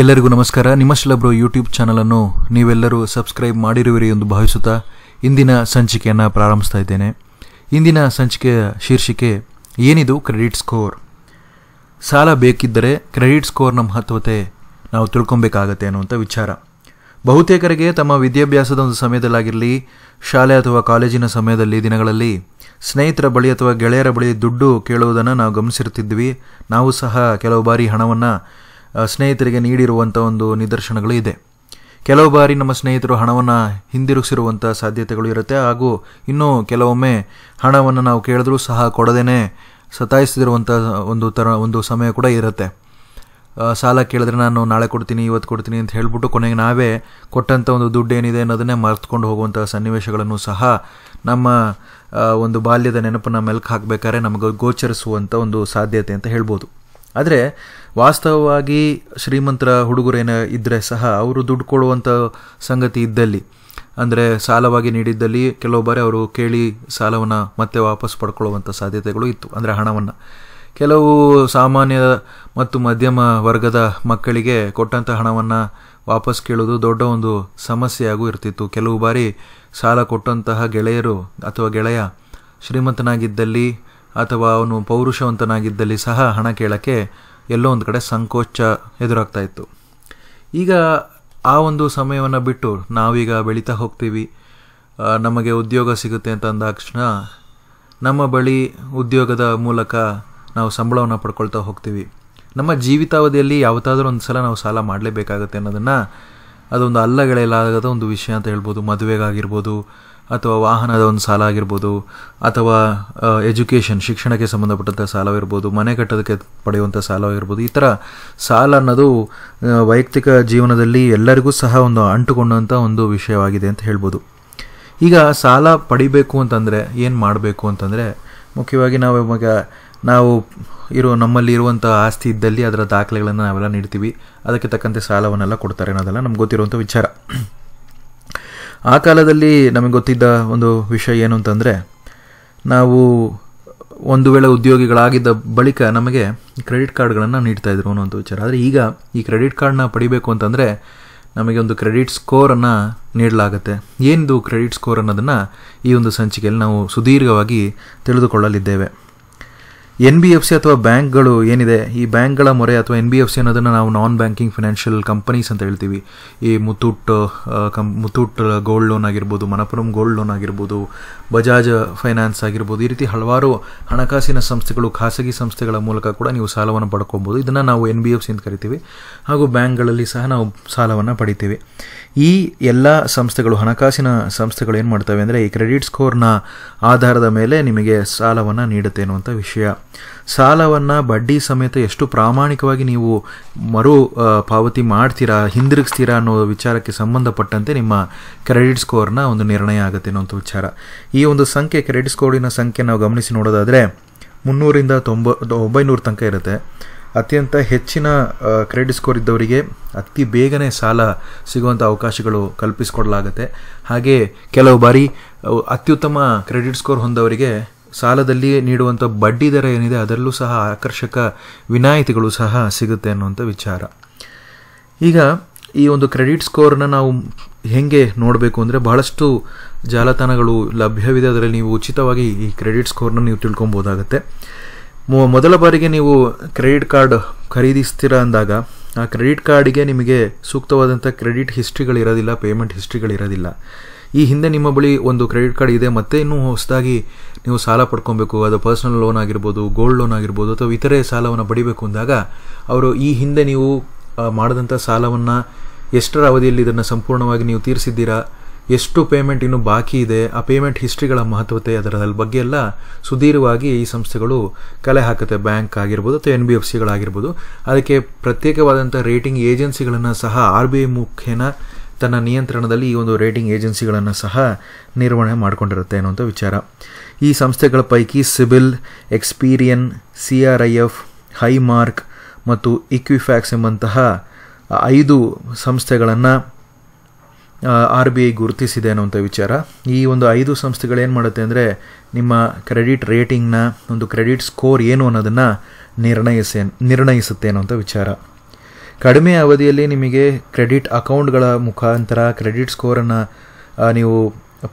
ಎಲ್ಲರಿಗೂ ನಮಸ್ಕಾರ ನಿಮ್ಮ ಶಿಲಬ್ರೋ ಯೂಟ್ಯೂಬ್ ಚಾನಲನ್ನು ನೀವೆಲ್ಲರೂ ಸಬ್ಸ್ಕ್ರೈಬ್ ಮಾಡಿರುವಿರಿ ಎಂದು ಭಾವಿಸುತ್ತಾ ಇಂದಿನ ಸಂಚಿಕೆಯನ್ನು ಪ್ರಾರಂಭಿಸ್ತಾ ಇದ್ದೇನೆ ಇಂದಿನ ಸಂಚಿಕೆಯ ಶೀರ್ಷಿಕೆ ಏನಿದು ಕ್ರೆಡಿಟ್ ಸ್ಕೋರ್ ಸಾಲ ಬೇಕಿದ್ದರೆ ಕ್ರೆಡಿಟ್ ಸ್ಕೋರ್ನ ಮಹತ್ವತೆ ನಾವು ತಿಳ್ಕೊಬೇಕಾಗತ್ತೆ ಅನ್ನುವಂಥ ವಿಚಾರ ಬಹುತೇಕರಿಗೆ ತಮ್ಮ ವಿದ್ಯಾಭ್ಯಾಸದ ಒಂದು ಸಮಯದಲ್ಲಾಗಿರಲಿ ಶಾಲೆ ಅಥವಾ ಕಾಲೇಜಿನ ಸಮಯದಲ್ಲಿ ದಿನಗಳಲ್ಲಿ ಸ್ನೇಹಿತರ ಬಳಿ ಅಥವಾ ಗೆಳೆಯರ ಬಳಿ ದುಡ್ಡು ಕೇಳುವುದನ್ನು ನಾವು ಗಮನಿಸಿರ್ತಿದ್ವಿ ನಾವು ಸಹ ಕೆಲವು ಬಾರಿ ಹಣವನ್ನು ಸ್ನೇಹಿತರಿಗೆ ನೀಡಿರುವಂಥ ಒಂದು ನಿದರ್ಶನಗಳು ಇದೆ ಕೆಲವು ಬಾರಿ ನಮ್ಮ ಸ್ನೇಹಿತರು ಹಣವನ್ನು ಹಿಂದಿರುಗಿಸಿರುವಂಥ ಸಾಧ್ಯತೆಗಳು ಇರುತ್ತೆ ಹಾಗೂ ಇನ್ನೂ ಕೆಲವೊಮ್ಮೆ ಹಣವನ್ನು ನಾವು ಕೇಳಿದ್ರೂ ಸಹ ಕೊಡದೇನೆ ಸತಾಯಿಸದಿರುವಂಥ ಒಂದು ಥರ ಒಂದು ಸಮಯ ಕೂಡ ಇರುತ್ತೆ ಸಾಲ ಕೇಳಿದ್ರೆ ನಾನು ನಾಳೆ ಕೊಡ್ತೀನಿ ಇವತ್ತು ಕೊಡ್ತೀನಿ ಅಂತ ಹೇಳಿಬಿಟ್ಟು ಕೊನೆಗೆ ನಾವೇ ಕೊಟ್ಟಂಥ ಒಂದು ದುಡ್ಡು ಏನಿದೆ ಅನ್ನೋದನ್ನೇ ಮರ್ತ್ಕೊಂಡು ಹೋಗುವಂಥ ಸನ್ನಿವೇಶಗಳನ್ನು ಸಹ ನಮ್ಮ ಒಂದು ಬಾಲ್ಯದ ನೆನಪನ್ನು ಮೆಲ್ಕು ಹಾಕಬೇಕಾದ್ರೆ ನಮಗೆ ಗೋಚರಿಸುವಂಥ ಒಂದು ಸಾಧ್ಯತೆ ಅಂತ ಹೇಳ್ಬೋದು ಆದರೆ ವಾಸ್ತವವಾಗಿ ಶ್ರೀಮಂತರ ಹುಡುಗರೇನ ಇದ್ದರೆ ಸಹ ಅವರು ದುಡ್ಡು ಕೊಡುವಂಥ ಸಂಗತಿ ಇದ್ದಲ್ಲಿ ಅಂದರೆ ಸಾಲವಾಗಿ ನೀಡಿದ್ದಲ್ಲಿ ಕೆಲವು ಬಾರಿ ಅವರು ಕೇಳಿ ಸಾಲವನ್ನು ಮತ್ತೆ ವಾಪಸ್ ಪಡ್ಕೊಳ್ಳುವಂಥ ಸಾಧ್ಯತೆಗಳು ಇತ್ತು ಅಂದರೆ ಹಣವನ್ನು ಕೆಲವು ಸಾಮಾನ್ಯ ಮತ್ತು ಮಧ್ಯಮ ವರ್ಗದ ಮಕ್ಕಳಿಗೆ ಕೊಟ್ಟಂಥ ಹಣವನ್ನು ವಾಪಸ್ ಕೇಳೋದು ದೊಡ್ಡ ಒಂದು ಸಮಸ್ಯೆಯಾಗೂ ಇರ್ತಿತ್ತು ಕೆಲವು ಬಾರಿ ಸಾಲ ಕೊಟ್ಟಂತಹ ಗೆಳೆಯರು ಅಥವಾ ಗೆಳೆಯ ಶ್ರೀಮಂತನಾಗಿದ್ದಲ್ಲಿ ಅಥವಾ ಅವನು ಪೌರುಷವಂತನಾಗಿದ್ದಲ್ಲಿ ಸಹ ಹಣ ಕೇಳೋಕ್ಕೆ ಎಲ್ಲೋ ಒಂದು ಕಡೆ ಸಂಕೋಚ ಎದುರಾಗ್ತಾ ಇತ್ತು ಈಗ ಆ ಒಂದು ಸಮಯವನ್ನು ಬಿಟ್ಟು ನಾವೀಗ ಬೆಳೀತಾ ಹೋಗ್ತೀವಿ ನಮಗೆ ಉದ್ಯೋಗ ಸಿಗುತ್ತೆ ಅಂತ ಅಂದಾಕ್ಷಣ ನಮ್ಮ ಬಳಿ ಉದ್ಯೋಗದ ಮೂಲಕ ನಾವು ಸಂಬಳವನ್ನು ಪಡ್ಕೊಳ್ತಾ ಹೋಗ್ತೀವಿ ನಮ್ಮ ಜೀವಿತಾವಧಿಯಲ್ಲಿ ಯಾವತ್ತಾದರೂ ಒಂದು ಸಲ ನಾವು ಸಾಲ ಮಾಡಲೇಬೇಕಾಗುತ್ತೆ ಅನ್ನೋದನ್ನು ಅದೊಂದು ಅಲ್ಲಗಳೆಯಲಾಗದ ಒಂದು ವಿಷಯ ಅಂತ ಹೇಳ್ಬೋದು ಮದುವೆಗಾಗಿರ್ಬೋದು ಅಥವಾ ವಾಹನದ ಒಂದು ಸಾಲ ಆಗಿರ್ಬೋದು ಅಥವಾ ಎಜುಕೇಷನ್ ಶಿಕ್ಷಣಕ್ಕೆ ಸಂಬಂಧಪಟ್ಟಂಥ ಸಾಲವಿರ್ಬೋದು ಮನೆ ಕಟ್ಟೋದಕ್ಕೆ ಪಡೆಯುವಂಥ ಸಾಲವಾಗಿರ್ಬೋದು ಈ ಥರ ಸಾಲ ಅನ್ನೋದು ವೈಯಕ್ತಿಕ ಜೀವನದಲ್ಲಿ ಎಲ್ಲರಿಗೂ ಸಹ ಒಂದು ಅಂಟುಕೊಂಡಂಥ ಒಂದು ವಿಷಯವಾಗಿದೆ ಅಂತ ಹೇಳ್ಬೋದು ಈಗ ಸಾಲ ಪಡಿಬೇಕು ಅಂತಂದರೆ ಏನು ಮಾಡಬೇಕು ಅಂತಂದರೆ ಮುಖ್ಯವಾಗಿ ನಾವು ಇವಾಗ ನಾವು ಇರೋ ನಮ್ಮಲ್ಲಿ ಇರುವಂಥ ಆಸ್ತಿ ಇದ್ದಲ್ಲಿ ಅದರ ದಾಖಲೆಗಳನ್ನು ನಾವೆಲ್ಲ ನೀಡ್ತೀವಿ ಅದಕ್ಕೆ ತಕ್ಕಂತೆ ಸಾಲವನ್ನೆಲ್ಲ ಕೊಡ್ತಾರೆ ಅನ್ನೋದೆಲ್ಲ ನಮ್ಗೆ ಗೊತ್ತಿರುವಂಥ ವಿಚಾರ ಆ ಕಾಲದಲ್ಲಿ ನಮಗೆ ಗೊತ್ತಿದ್ದ ಒಂದು ವಿಷಯ ಏನು ಅಂತಂದರೆ ನಾವು ಒಂದು ವೇಳೆ ಉದ್ಯೋಗಿಗಳಾಗಿದ್ದ ಬಳಿಕ ನಮಗೆ ಕ್ರೆಡಿಟ್ ಕಾರ್ಡ್ಗಳನ್ನು ನೀಡ್ತಾ ಇದ್ರು ಅನ್ನೋ ಒಂದು ವಿಚಾರ ಆದರೆ ಈಗ ಈ ಕ್ರೆಡಿಟ್ ಕಾರ್ಡನ್ನ ಪಡಿಬೇಕು ಅಂತಂದರೆ ನಮಗೆ ಒಂದು ಕ್ರೆಡಿಟ್ ಸ್ಕೋರನ್ನು ನೀಡಲಾಗುತ್ತೆ ಏನಿದು ಕ್ರೆಡಿಟ್ ಸ್ಕೋರ್ ಅನ್ನೋದನ್ನು ಈ ಒಂದು ಸಂಚಿಕೆಯಲ್ಲಿ ನಾವು ಸುದೀರ್ಘವಾಗಿ ತಿಳಿದುಕೊಳ್ಳಲಿದ್ದೇವೆ ಎನ್ ಬಿ ಎಫ್ ಸಿ ಅಥವಾ ಬ್ಯಾಂಕ್ಗಳು ಏನಿದೆ ಈ ಬ್ಯಾಂಕ್ಗಳ ಮೊರೆ ಅಥವಾ ಎನ್ ಬಿ ಎಫ್ ಸಿ ಅನ್ನೋದನ್ನು ನಾವು ನಾನ್ ಬ್ಯಾಂಕಿಂಗ್ ಫಿನಾನ್ಷಿಯಲ್ ಕಂಪನೀಸ್ ಅಂತ ಹೇಳ್ತೀವಿ ಈ ಮುತ್ತೂಟ್ ಕಂ ಮುತ್ತೂಟ್ ಗೋಲ್ಡ್ ಲೋನ್ ಆಗಿರ್ಬೋದು ಮನಪುರಂ ಗೋಲ್ಡ್ ಲೋನ್ ಆಗಿರ್ಬೋದು ಬಜಾಜ್ ಫೈನಾನ್ಸ್ ಆಗಿರ್ಬೋದು ಈ ರೀತಿ ಹಲವಾರು ಹಣಕಾಸಿನ ಸಂಸ್ಥೆಗಳು ಖಾಸಗಿ ಸಂಸ್ಥೆಗಳ ಮೂಲಕ ಕೂಡ ನೀವು ಸಾಲವನ್ನು ಪಡ್ಕೊಬೋದು ಇದನ್ನು ನಾವು ಎನ್ ಬಿ ಎಫ್ ಸಿ ಅಂತ ಕರಿತೀವಿ ಹಾಗೂ ಬ್ಯಾಂಕ್ಗಳಲ್ಲಿ ಸಹ ನಾವು ಸಾಲವನ್ನು ಪಡಿತೀವಿ ಈ ಎಲ್ಲ ಸಂಸ್ಥೆಗಳು ಹಣಕಾಸಿನ ಸಂಸ್ಥೆಗಳು ಏನು ಮಾಡ್ತವೆ ಅಂದರೆ ಈ ಕ್ರೆಡಿಟ್ ಸ್ಕೋರ್ನ ಆಧಾರದ ಮೇಲೆ ನಿಮಗೆ ಸಾಲವನ್ನು ನೀಡುತ್ತೆ ಅನ್ನುವಂಥ ವಿಷಯ ಸಾಲವನ್ನು ಬಡ್ಡಿ ಸಮೇತ ಎಷ್ಟು ಪ್ರಾಮಾಣಿಕವಾಗಿ ನೀವು ಮರು ಪಾವತಿ ಮಾಡ್ತೀರಾ ಹಿಂದಿರುಗಿಸ್ತೀರಾ ಅನ್ನೋ ವಿಚಾರಕ್ಕೆ ಸಂಬಂಧಪಟ್ಟಂತೆ ನಿಮ್ಮ ಕ್ರೆಡಿಟ್ ಸ್ಕೋರ್ನ ಒಂದು ನಿರ್ಣಯ ಆಗುತ್ತೆ ಅನ್ನೋಂಥ ವಿಚಾರ ಈ ಒಂದು ಸಂಖ್ಯೆ ಕ್ರೆಡಿಟ್ ಸ್ಕೋರಿನ ಸಂಖ್ಯೆ ನಾವು ಗಮನಿಸಿ ನೋಡೋದಾದರೆ ಮುನ್ನೂರಿಂದ ತೊಂಬ ಒಂಬೈನೂರು ತನಕ ಇರುತ್ತೆ ಅತ್ಯಂತ ಹೆಚ್ಚಿನ ಕ್ರೆಡಿಟ್ ಸ್ಕೋರ್ ಇದ್ದವರಿಗೆ ಅತಿ ಬೇಗನೆ ಸಾಲ ಸಿಗುವಂಥ ಅವಕಾಶಗಳು ಕಲ್ಪಿಸಿಕೊಡಲಾಗುತ್ತೆ ಹಾಗೆ ಕೆಲವು ಬಾರಿ ಅತ್ಯುತ್ತಮ ಕ್ರೆಡಿಟ್ ಸ್ಕೋರ್ ಹೊಂದವರಿಗೆ ಸಾಲದಲ್ಲಿ ನೀಡುವಂಥ ಬಡ್ಡಿ ದರ ಏನಿದೆ ಅದರಲ್ಲೂ ಸಹ ಆಕರ್ಷಕ ವಿನಾಯಿತಿಗಳು ಸಹ ಸಿಗುತ್ತೆ ಅನ್ನುವಂಥ ವಿಚಾರ ಈಗ ಈ ಒಂದು ಕ್ರೆಡಿಟ್ ಸ್ಕೋರ್ನ ನಾವು ಹೇಗೆ ನೋಡಬೇಕು ಅಂದರೆ ಬಹಳಷ್ಟು ಜಾಲತಾಣಗಳು ಲಭ್ಯವಿದೆ ಅದರಲ್ಲಿ ನೀವು ಉಚಿತವಾಗಿ ಈ ಕ್ರೆಡಿಟ್ ಸ್ಕೋರ್ನ ನೀವು ತಿಳ್ಕೊಬೋದಾಗುತ್ತೆ ಮೊದಲ ಬಾರಿಗೆ ನೀವು ಕ್ರೆಡಿಟ್ ಕಾರ್ಡ್ ಖರೀದಿಸ್ತೀರಾ ಅಂದಾಗ ಆ ಕ್ರೆಡಿಟ್ ಕಾರ್ಡಿಗೆ ನಿಮಗೆ ಸೂಕ್ತವಾದಂಥ ಕ್ರೆಡಿಟ್ ಹಿಸ್ಟ್ರಿಗಳಿರೋದಿಲ್ಲ ಪೇಮೆಂಟ್ ಹಿಸ್ಟ್ರಿಗಳಿರೋದಿಲ್ಲ ಈ ಹಿಂದೆ ನಿಮ್ಮ ಬಳಿ ಒಂದು ಕ್ರೆಡಿಟ್ ಕಾರ್ಡ್ ಇದೆ ಮತ್ತೆ ಇನ್ನೂ ಹೊಸದಾಗಿ ನೀವು ಸಾಲ ಪಡ್ಕೊಬೇಕು ಅದು ಪರ್ಸನಲ್ ಲೋನ್ ಆಗಿರ್ಬೋದು ಗೋಲ್ಡ್ ಲೋನ್ ಆಗಿರ್ಬೋದು ಅಥವಾ ಇತರೆ ಸಾಲವನ್ನು ಪಡಿಬೇಕು ಅಂದಾಗ ಅವರು ಈ ಹಿಂದೆ ನೀವು ಮಾಡಿದಂಥ ಸಾಲವನ್ನು ಎಷ್ಟರ ಅವಧಿಯಲ್ಲಿ ಇದನ್ನು ಸಂಪೂರ್ಣವಾಗಿ ನೀವು ತೀರಿಸಿದ್ದೀರಾ ಎಷ್ಟು ಪೇಮೆಂಟ್ ಇನ್ನೂ ಬಾಕಿ ಇದೆ ಆ ಪೇಮೆಂಟ್ ಹಿಸ್ಟ್ರಿಗಳ ಮಹತ್ವತೆ ಅದರ ಬಗ್ಗೆ ಎಲ್ಲ ಸುದೀರ್ಘವಾಗಿ ಈ ಸಂಸ್ಥೆಗಳು ಕಲೆ ಹಾಕುತ್ತೆ ಬ್ಯಾಂಕ್ ಆಗಿರ್ಬೋದು ಅಥವಾ ಎನ್ ಬಿ ಎಫ್ ಸಿಗಳಾಗಿರ್ಬೋದು ಅದಕ್ಕೆ ಪ್ರತ್ಯೇಕವಾದಂಥ ರೇಟಿಂಗ್ ಏಜೆನ್ಸಿಗಳನ್ನು ಸಹ ಆರ್ ಬಿ ಐ ಮುಖೇನ ತನ್ನ ನಿಯಂತ್ರಣದಲ್ಲಿ ಈ ಒಂದು ರೇಟಿಂಗ್ ಏಜೆನ್ಸಿಗಳನ್ನು ಸಹ ನಿರ್ವಹಣೆ ಮಾಡಿಕೊಂಡಿರುತ್ತೆ ಅನ್ನುವಂಥ ವಿಚಾರ ಈ ಸಂಸ್ಥೆಗಳ ಪೈಕಿ CIBIL Experian C R I F high mark ಮತ್ತು ಇಕ್ವಿಫ್ಯಾಕ್ಸ್ ಎಂಬಂತಹ ಐದು ಸಂಸ್ಥೆಗಳನ್ನು ಆರ್ ಬಿ ಐ ಗುರುತಿಸಿದೆ ಅನ್ನುವಂಥ ವಿಚಾರ ಈ ಒಂದು ಐದು ಸಂಸ್ಥೆಗಳೇನು ಮಾಡುತ್ತೆ ಅಂದರೆ ನಿಮ್ಮ ಕ್ರೆಡಿಟ್ ರೇಟಿಂಗ್ನ ಒಂದು ಕ್ರೆಡಿಟ್ ಸ್ಕೋರ್ ಏನು ಅನ್ನೋದನ್ನು ನಿರ್ಣಯಿಸ ನಿರ್ಣಯಿಸುತ್ತೆ ಅನ್ನೋಂಥ ವಿಚಾರ ಕಡಿಮೆ ಅವಧಿಯಲ್ಲಿ ನಿಮಗೆ ಕ್ರೆಡಿಟ್ ಅಕೌಂಟ್ಗಳ ಮುಖಾಂತರ ಕ್ರೆಡಿಟ್ ಸ್ಕೋರನ್ನು ನೀವು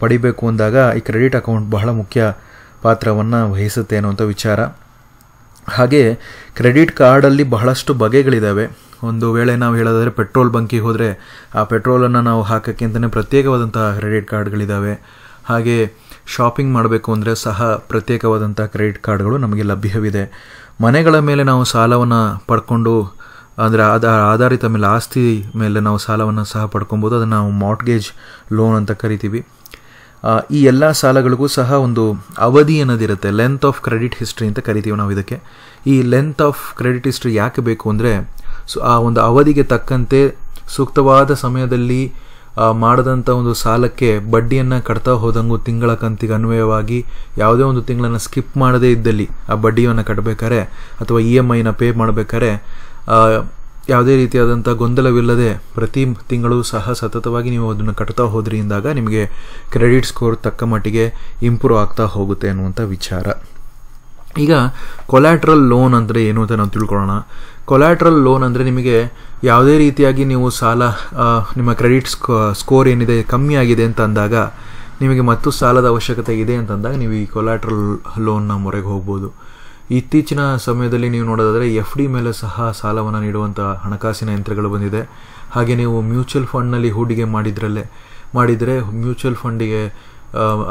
ಪಡಿಬೇಕು ಅಂದಾಗ ಈ ಕ್ರೆಡಿಟ್ ಅಕೌಂಟ್ ಬಹಳ ಮುಖ್ಯ ಪಾತ್ರವನ್ನು ವಹಿಸುತ್ತೆ ಅನ್ನುವಂಥ ವಿಚಾರ ಹಾಗೆ ಕ್ರೆಡಿಟ್ ಕಾರ್ಡಲ್ಲಿ ಬಹಳಷ್ಟು ಬಗೆಗಳಿದ್ದಾವೆ ಒಂದು ವೇಳೆ ನಾವು ಹೇಳೋದಾದರೆ ಪೆಟ್ರೋಲ್ ಬಂಕಿಗೆ ಹೋದರೆ ಆ ಪೆಟ್ರೋಲನ್ನು ನಾವು ಹಾಕೋಕ್ಕಿಂತಲೇ ಪ್ರತ್ಯೇಕವಾದಂತಹ ಕ್ರೆಡಿಟ್ ಕಾರ್ಡ್ಗಳಿದ್ದಾವೆ ಹಾಗೆ ಶಾಪಿಂಗ್ ಮಾಡಬೇಕು ಅಂದರೆ ಸಹ ಪ್ರತ್ಯೇಕವಾದಂಥ ಕ್ರೆಡಿಟ್ ಕಾರ್ಡ್ಗಳು ನಮಗೆ ಲಭ್ಯವಿದೆ ಮನೆಗಳ ಮೇಲೆ ನಾವು ಸಾಲವನ್ನು ಪಡ್ಕೊಂಡು ಅಂದರೆ ಆಧಾರ ಆಧಾರಿತ ಮೇಲೆ ಆಸ್ತಿ ಮೇಲೆ ನಾವು ಸಾಲವನ್ನು ಸಹ ಪಡ್ಕೊಬೋದು ಅದನ್ನು ನಾವು ಮಾರ್ಟ್ಗೇಜ್ ಲೋನ್ ಅಂತ ಕರಿತೀವಿ ಈ ಎಲ್ಲ ಸಾಲಗಳಿಗೂ ಸಹ ಒಂದು ಅವಧಿ ಅನ್ನೋದಿರುತ್ತೆ ಲೆಂತ್ ಆಫ್ ಕ್ರೆಡಿಟ್ ಹಿಸ್ಟ್ರಿ ಅಂತ ಕರಿತೀವಿ ನಾವು ಇದಕ್ಕೆ ಈ ಲೆಂತ್ ಆಫ್ ಕ್ರೆಡಿಟ್ ಹಿಸ್ಟ್ರಿ ಯಾಕೆ ಬೇಕು ಅಂದರೆ ಸೊ ಆ ಒಂದು ಅವಧಿಗೆ ತಕ್ಕಂತೆ ಸೂಕ್ತವಾದ ಸಮಯದಲ್ಲಿ ಮಾಡಿದಂಥ ಒಂದು ಸಾಲಕ್ಕೆ ಬಡ್ಡಿಯನ್ನು ಕಟ್ತಾ ಹೋದಂಗೂ ತಿಂಗಳ ಕಂತಿಗೆ ಅನ್ವಯವಾಗಿ ಯಾವುದೇ ಒಂದು ತಿಂಗಳನ್ನು ಸ್ಕಿಪ್ ಮಾಡದೇ ಇದ್ದಲ್ಲಿ ಆ ಬಡ್ಡಿಯನ್ನು ಕಟ್ಟಬೇಕಾರೆ ಅಥವಾ ಇ e ಎಮ್ ಐನ ಪೇ ಮಾಡಬೇಕಾರೆ ಯಾವುದೇ ರೀತಿಯಾದಂಥ ಗೊಂದಲವಿಲ್ಲದೆ ಪ್ರತಿ ತಿಂಗಳು ಸಹ ಸತತವಾಗಿ ನೀವು ಅದನ್ನು ಕಟ್ತಾ ಹೋದ್ರಿ ಇಂದಾಗ ನಿಮಗೆ ಕ್ರೆಡಿಟ್ ಸ್ಕೋರ್ ತಕ್ಕ ಮಟ್ಟಿಗೆ ಇಂಪ್ರೂವ್ ಆಗ್ತಾ ಹೋಗುತ್ತೆ ಅನ್ನುವಂಥ ವಿಚಾರ ಈಗ ಕೊಲ್ಯಾಟ್ರಲ್ ಲೋನ್ ಅಂದರೆ ಏನು ಅಂತ ನಾವು ತಿಳ್ಕೊಳ್ಳೋಣ ಕೊಲ್ಯಾಟ್ರಲ್ ಲೋನ್ ಅಂದರೆ ನಿಮಗೆ ಯಾವುದೇ ರೀತಿಯಾಗಿ ನೀವು ಸಾಲ ನಿಮ್ಮ ಕ್ರೆಡಿಟ್ ಸ್ಕೋ ಸ್ಕೋರ್ ಏನಿದೆ ಕಮ್ಮಿ ಆಗಿದೆ ಅಂತ ಅಂದಾಗ ನಿಮಗೆ ಮತ್ತು ಸಾಲದ ಅವಶ್ಯಕತೆ ಇದೆ ಅಂತಂದಾಗ ನೀವು ಈ ಕೊಲ್ಯಾಟ್ರಲ್ ಲೋನ್ನ ಮೊರೆಗೆ ಹೋಗ್ಬೋದು ಇತ್ತೀಚಿನ ಸಮಯದಲ್ಲಿ ನೀವು ನೋಡೋದಾದರೆ ಎಫ್ ಡಿ ಮೇಲೆ ಸಹ ಸಾಲವನ್ನು ನೀಡುವಂಥ ಹಣಕಾಸಿನ ಯಂತ್ರಗಳು ಬಂದಿದೆ ಹಾಗೆ ನೀವು ಮ್ಯೂಚುವಲ್ ಫಂಡ್ನಲ್ಲಿ ಹೂಡಿಕೆ ಮಾಡಿದ್ರಲ್ಲೇ ಮಾಡಿದರೆ ಮ್ಯೂಚುವಲ್ ಫಂಡಿಗೆ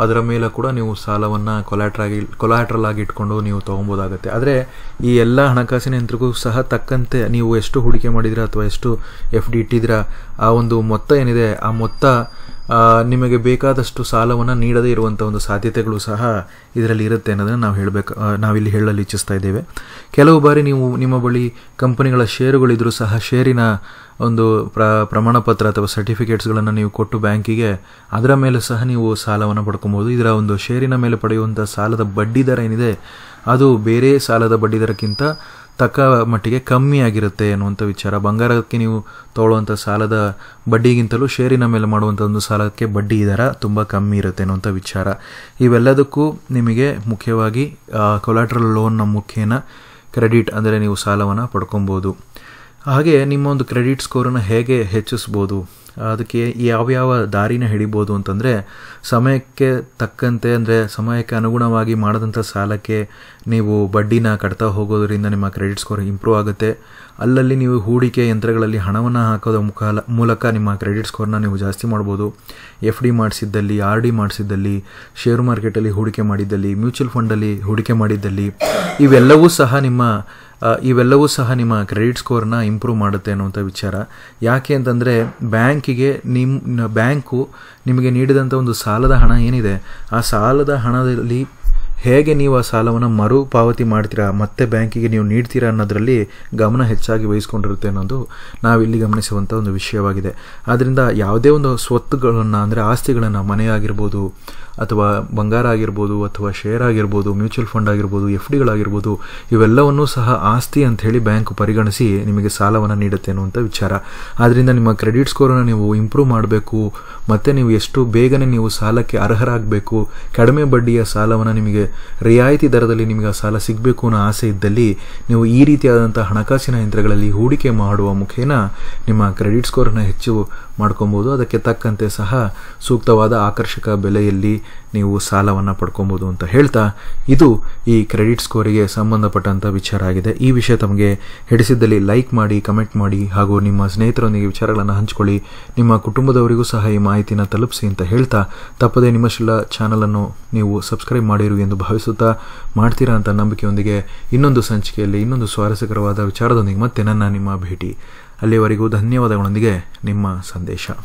ಅದರ ಮೇಲೆ ಕೂಡ ನೀವು ಸಾಲವನ್ನು ಕೊಲಾಟ್ರಾಗಿ ಕೊಲಾಟ್ರಲ್ ಆಗಿ ಇಟ್ಕೊಂಡು ನೀವು ತೊಗೊಬೋದಾಗುತ್ತೆ ಆದರೆ ಈ ಎಲ್ಲ ಹಣಕಾಸಿನ ಯಂತ್ರಕ್ಕೂ ಸಹ ತಕ್ಕಂತೆ ನೀವು ಎಷ್ಟು ಹೂಡಿಕೆ ಮಾಡಿದ್ರ ಅಥವಾ ಎಷ್ಟು ಎಫ್ ಡಿ ಇಟ್ಟಿದ್ದೀರಾ ಆ ಒಂದು ಮೊತ್ತ ಏನಿದೆ ಆ ಮೊತ್ತ ನಿಮಗೆ ಬೇಕಾದಷ್ಟು ಸಾಲವನ್ನು ನೀಡದೇ ಇರುವಂಥ ಒಂದು ಸಾಧ್ಯತೆಗಳು ಸಹ ಇದರಲ್ಲಿ ಇರುತ್ತೆ ಅನ್ನೋದನ್ನು ನಾವು ಹೇಳಬೇಕು ನಾವಿಲ್ಲಿ ಹೇಳಲು ಇಚ್ಛಿಸ್ತಾ ಇದ್ದೇವೆ ಕೆಲವು ಬಾರಿ ನೀವು ನಿಮ್ಮ ಬಳಿ ಕಂಪನಿಗಳ ಷೇರುಗಳಿದ್ದರೂ ಸಹ ಷೇರಿನ ಒಂದು ಪ್ರ ಪ್ರಮಾಣ ಪತ್ರ ಅಥವಾ ಸರ್ಟಿಫಿಕೇಟ್ಸ್ಗಳನ್ನು ನೀವು ಕೊಟ್ಟು ಬ್ಯಾಂಕಿಗೆ ಅದರ ಮೇಲೆ ಸಹ ನೀವು ಸಾಲವನ್ನು ಪಡ್ಕೊಬೋದು ಇದರ ಒಂದು ಷೇರಿನ ಮೇಲೆ ಪಡೆಯುವಂಥ ಸಾಲದ ಬಡ್ಡಿ ದರ ಏನಿದೆ ಅದು ಬೇರೆ ಸಾಲದ ಬಡ್ಡಿ ದರಕ್ಕಿಂತ ತಕ್ಕ ಮಟ್ಟಿಗೆ ಕಮ್ಮಿ ಆಗಿರುತ್ತೆ ಅನ್ನುವಂಥ ವಿಚಾರ ಬಂಗಾರಕ್ಕೆ ನೀವು ತಗೊಳ್ಳುವಂಥ ಸಾಲದ ಬಡ್ಡಿಗಿಂತಲೂ ಷೇರಿನ ಮೇಲೆ ಮಾಡುವಂಥ ಒಂದು ಸಾಲಕ್ಕೆ ಬಡ್ಡಿ ದರ ತುಂಬ ಕಮ್ಮಿ ಇರುತ್ತೆ ಅನ್ನುವಂಥ ವಿಚಾರ ಇವೆಲ್ಲದಕ್ಕೂ ನಿಮಗೆ ಮುಖ್ಯವಾಗಿ ಕೊಲಾಟ್ರಲ್ ಲೋನ್ನ ಮುಖೇನ ಕ್ರೆಡಿಟ್ ಅಂದರೆ ನೀವು ಸಾಲವನ್ನು ಪಡ್ಕೊಬೋದು ಹಾಗೆ ನಿಮ್ಮ ಒಂದು ಕ್ರೆಡಿಟ್ ಸ್ಕೋರನ್ನು ಹೇಗೆ ಹೆಚ್ಚಿಸ್ಬೋದು ಅದಕ್ಕೆ ಯಾವ್ಯಾವ ದಾರಿನ ಹಿಡಿಬೋದು ಅಂತಂದರೆ ಸಮಯಕ್ಕೆ ತಕ್ಕಂತೆ ಅಂದರೆ ಸಮಯಕ್ಕೆ ಅನುಗುಣವಾಗಿ ಮಾಡಿದಂಥ ಸಾಲಕ್ಕೆ ನೀವು ಬಡ್ಡಿನ ಕಟ್ತಾ ಹೋಗೋದರಿಂದ ನಿಮ್ಮ ಕ್ರೆಡಿಟ್ ಸ್ಕೋರ್ ಇಂಪ್ರೂವ್ ಆಗುತ್ತೆ ಅಲ್ಲಲ್ಲಿ ನೀವು ಹೂಡಿಕೆ ಯಂತ್ರಗಳಲ್ಲಿ ಹಣವನ್ನು ಹಾಕೋದ ಮುಖಾಲ ಮೂಲಕ ನಿಮ್ಮ ಕ್ರೆಡಿಟ್ ಸ್ಕೋರ್ನ ನೀವು ಜಾಸ್ತಿ ಮಾಡ್ಬೋದು ಎಫ್ ಡಿ ಮಾಡಿಸಿದ್ದಲ್ಲಿ ಆರ್ ಡಿ ಮಾಡಿಸಿದ್ದಲ್ಲಿ ಶೇರ್ ಮಾರ್ಕೆಟಲ್ಲಿ ಹೂಡಿಕೆ ಮಾಡಿದ್ದಲ್ಲಿ ಮ್ಯೂಚುವಲ್ ಫಂಡಲ್ಲಿ ಹೂಡಿಕೆ ಮಾಡಿದ್ದಲ್ಲಿ ಇವೆಲ್ಲವೂ ಸಹ ನಿಮ್ಮ ಇವೆಲ್ಲವೂ ಸಹ ನಿಮ್ಮ ಕ್ರೆಡಿಟ್ ಸ್ಕೋರ್ನ ಇಂಪ್ರೂವ್ ಮಾಡುತ್ತೆ ಅನ್ನುವಂಥ ವಿಚಾರ ಯಾಕೆ ಅಂತಂದರೆ ಬ್ಯಾಂಕಿಗೆ ನಿಮ್ಮ ಬ್ಯಾಂಕು ನಿಮಗೆ ನೀಡಿದಂಥ ಒಂದು ಸಾಲದ ಹಣ ಏನಿದೆ ಆ ಸಾಲದ ಹಣದಲ್ಲಿ ಹೇಗೆ ನೀವು ಆ ಸಾಲವನ್ನು ಮರುಪಾವತಿ ಮಾಡ್ತೀರಾ ಮತ್ತೆ ಬ್ಯಾಂಕಿಗೆ ನೀವು ನೀಡ್ತೀರಾ ಅನ್ನೋದರಲ್ಲಿ ಗಮನ ಹೆಚ್ಚಾಗಿ ವಹಿಸ್ಕೊಂಡಿರುತ್ತೆ ಅನ್ನೋದು ನಾವಿಲ್ಲಿ ಗಮನಿಸುವಂಥ ಒಂದು ವಿಷಯವಾಗಿದೆ ಆದ್ದರಿಂದ ಯಾವುದೇ ಒಂದು ಸ್ವತ್ತುಗಳನ್ನು ಅಂದರೆ ಆಸ್ತಿಗಳನ್ನು ಮನೆಯಾಗಿರ್ಬೋದು ಅಥವಾ ಬಂಗಾರ ಆಗಿರ್ಬೋದು ಅಥವಾ ಶೇರ್ ಆಗಿರ್ಬೋದು ಮ್ಯೂಚುವಲ್ ಫಂಡ್ ಆಗಿರ್ಬೋದು ಎಫ್ ಡಿಗಳಾಗಿರ್ಬೋದು ಇವೆಲ್ಲವನ್ನೂ ಸಹ ಆಸ್ತಿ ಅಂತ ಹೇಳಿ ಬ್ಯಾಂಕ್ ಪರಿಗಣಿಸಿ ನಿಮಗೆ ಸಾಲವನ್ನು ನೀಡುತ್ತೆ ಅನ್ನುವಂಥ ವಿಚಾರ ಆದ್ದರಿಂದ ನಿಮ್ಮ ಕ್ರೆಡಿಟ್ ಸ್ಕೋರನ್ನು ನೀವು ಇಂಪ್ರೂವ್ ಮಾಡಬೇಕು ಮತ್ತು ನೀವು ಎಷ್ಟು ಬೇಗನೆ ನೀವು ಸಾಲಕ್ಕೆ ಅರ್ಹರಾಗಬೇಕು ಕಡಿಮೆ ಬಡ್ಡಿಯ ಸಾಲವನ್ನು ನಿಮಗೆ ರಿಯಾಯಿತಿ ದರದಲ್ಲಿ ನಿಮಗೆ ಆ ಸಾಲ ಸಿಗಬೇಕು ಅನ್ನೋ ಆಸೆ ಇದ್ದಲ್ಲಿ ನೀವು ಈ ರೀತಿಯಾದಂಥ ಹಣಕಾಸಿನ ಯಂತ್ರಗಳಲ್ಲಿ ಹೂಡಿಕೆ ಮಾಡುವ ಮುಖೇನ ನಿಮ್ಮ ಕ್ರೆಡಿಟ್ ಸ್ಕೋರನ್ನು ಹೆಚ್ಚು ಮಾಡ್ಕೊಬೋದು ಅದಕ್ಕೆ ತಕ್ಕಂತೆ ಸಹ ಸೂಕ್ತವಾದ ಆಕರ್ಷಕ ಬೆಲೆಯಲ್ಲಿ ನೀವು ಸಾಲವನ್ನು ಪಡ್ಕೊಬೋದು ಅಂತ ಹೇಳ್ತಾ ಇದು ಈ ಕ್ರೆಡಿಟ್ ಸ್ಕೋರಿಗೆ ಸಂಬಂಧಪಟ್ಟಂಥ ವಿಚಾರ ಆಗಿದೆ ಈ ವಿಷಯ ತಮಗೆ ಹಿಡಿಸಿದ್ದಲ್ಲಿ ಲೈಕ್ ಮಾಡಿ ಕಮೆಂಟ್ ಮಾಡಿ ಹಾಗೂ ನಿಮ್ಮ ಸ್ನೇಹಿತರೊಂದಿಗೆ ವಿಚಾರಗಳನ್ನು ಹಂಚಿಕೊಳ್ಳಿ ನಿಮ್ಮ ಕುಟುಂಬದವರಿಗೂ ಸಹ ಈ ಮಾಹಿತಿನ ತಲುಪಿಸಿ ಅಂತ ಹೇಳ್ತಾ ತಪ್ಪದೇ ನಿಮ್ಮ ಚಾನೆಲ್ ಚಾನಲನ್ನು ನೀವು ಸಬ್ಸ್ಕ್ರೈಬ್ ಮಾಡಿರು ಎಂದು ಭಾವಿಸುತ್ತಾ ಮಾಡ್ತೀರಾ ಅಂತ ನಂಬಿಕೆಯೊಂದಿಗೆ ಇನ್ನೊಂದು ಸಂಚಿಕೆಯಲ್ಲಿ ಇನ್ನೊಂದು ಸ್ವಾರಸ್ಯಕರವಾದ ವಿಚಾರದೊಂದಿಗೆ ಮತ್ತೆ ನನ್ನ ನಿಮ್ಮ ಭೇಟಿ ಅಲ್ಲಿವರೆಗೂ ಧನ್ಯವಾದಗಳೊಂದಿಗೆ ನಿಮ್ಮ ಸಂದೇಶ